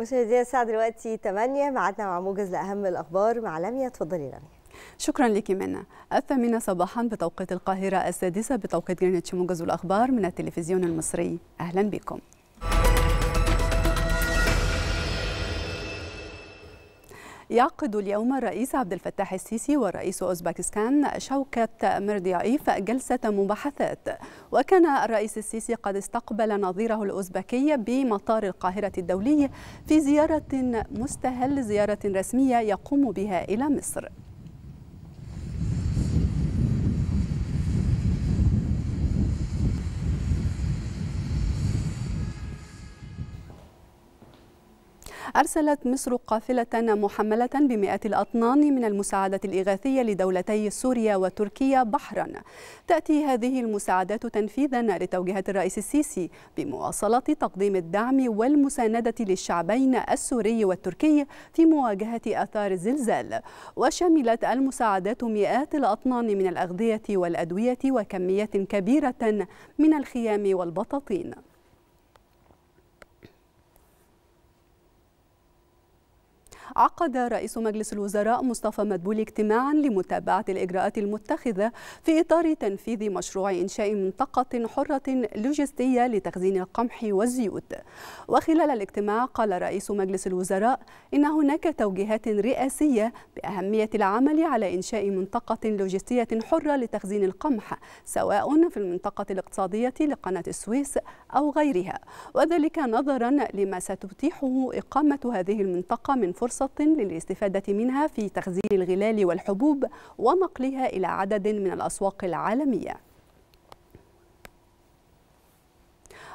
مشاهدينا الساعة دلوقتي 8 معدنا مع موجز لأهم الأخبار مع لميا تفضلي لميا شكرا لك منا الثامنة صباحا بتوقيت القاهرة السادسة بتوقيت جرينتش موجز الأخبار من التلفزيون المصري أهلا بكم يعقد اليوم الرئيس عبد الفتاح السيسي ورئيس أوزبكستان شوكة مرديايف جلسة مباحثات وكان الرئيس السيسي قد استقبل نظيره الأوزبكي بمطار القاهرة الدولي في زيارة مستهل زيارة رسمية يقوم بها إلى مصر أرسلت مصر قافلة محملة بمئات الأطنان من المساعدة الإغاثية لدولتي سوريا وتركيا بحرا تأتي هذه المساعدات تنفيذا لتوجيهات الرئيس السيسي بمواصلة تقديم الدعم والمساندة للشعبين السوري والتركي في مواجهة آثار الزلزال وشملت المساعدات مئات الأطنان من الأغذية والأدوية وكميات كبيرة من الخيام والبطاطين عقد رئيس مجلس الوزراء مصطفى مدبولي اجتماعا لمتابعة الإجراءات المتخذة في إطار تنفيذ مشروع إنشاء منطقة حرة لوجستية لتخزين القمح والزيوت وخلال الاجتماع قال رئيس مجلس الوزراء إن هناك توجيهات رئاسية بأهمية العمل على إنشاء منطقة لوجستية حرة لتخزين القمح سواء في المنطقة الاقتصادية لقناة السويس أو غيرها وذلك نظرا لما ستتيحه إقامة هذه المنطقة من فرصة فرصة للاستفادة منها في تخزين الغلال والحبوب ونقلها إلى عدد من الأسواق العالمية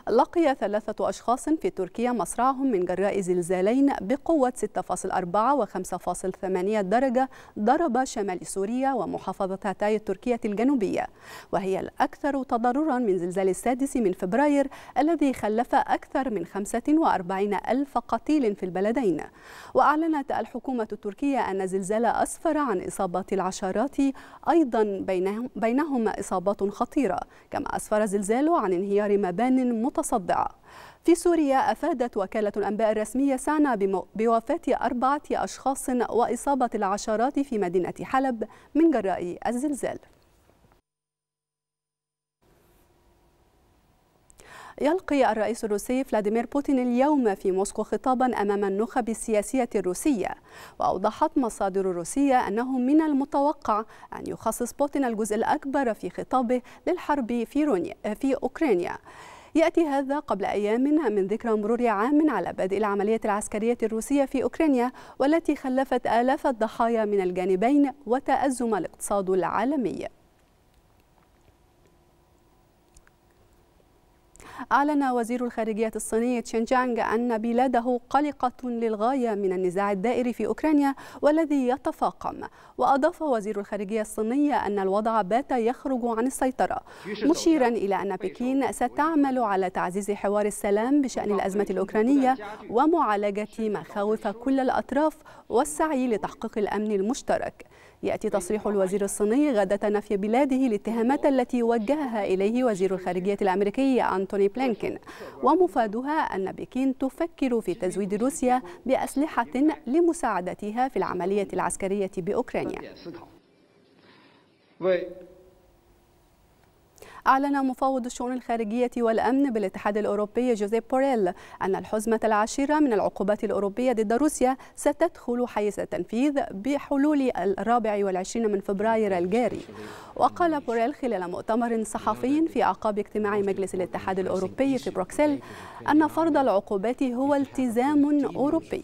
لقي ثلاثة أشخاص في تركيا مصرعهم من جراء زلزالين بقوة 6.4 و5.8 درجة ضرب شمال سوريا ومحافظة هاتاي التركية الجنوبية وهي الأكثر تضررا من زلزال السادس من فبراير الذي خلف أكثر من 45 ألف قتيل في البلدين وأعلنت الحكومة التركية أن زلزال أسفر عن إصابات العشرات أيضا بينهم, بينهم إصابات خطيرة كما أسفر زلزال عن انهيار مبان متصدعة في سوريا أفادت وكالة الأنباء الرسمية سانا بوفاة أربعة أشخاص وإصابة العشرات في مدينة حلب من جراء الزلزال يلقي الرئيس الروسي فلاديمير بوتين اليوم في موسكو خطابا امام النخب السياسيه الروسيه واوضحت مصادر روسيه انه من المتوقع ان يخصص بوتين الجزء الاكبر في خطابه للحرب في, في اوكرانيا يأتي هذا قبل أيام من ذكرى مرور عام على بدء العملية العسكرية الروسية في أوكرانيا والتي خلفت آلاف الضحايا من الجانبين وتأزم الاقتصاد العالمي أعلن وزير الخارجية الصيني تشينجانغ أن بلاده قلقة للغاية من النزاع الدائر في أوكرانيا والذي يتفاقم وأضاف وزير الخارجية الصينية أن الوضع بات يخرج عن السيطرة مشيرا إلى أن بكين ستعمل على تعزيز حوار السلام بشأن الأزمة الأوكرانية ومعالجة مخاوف كل الأطراف والسعي لتحقيق الأمن المشترك يأتي تصريح الوزير الصيني غادة نفي بلاده الاتهامات التي وجهها إليه وزير الخارجية الأمريكي أنتوني بلينكين ومفادها أن بكين تفكر في تزويد روسيا بأسلحة لمساعدتها في العملية العسكرية بأوكرانيا أعلن مفوض الشؤون الخارجية والأمن بالاتحاد الأوروبي جوزيف بوريل أن الحزمة العاشرة من العقوبات الأوروبية ضد روسيا ستدخل حيز التنفيذ بحلول الرابع والعشرين من فبراير الجاري وقال بوريل خلال مؤتمر صحفي في أعقاب اجتماع مجلس الاتحاد الأوروبي في بروكسل أن فرض العقوبات هو التزام أوروبي.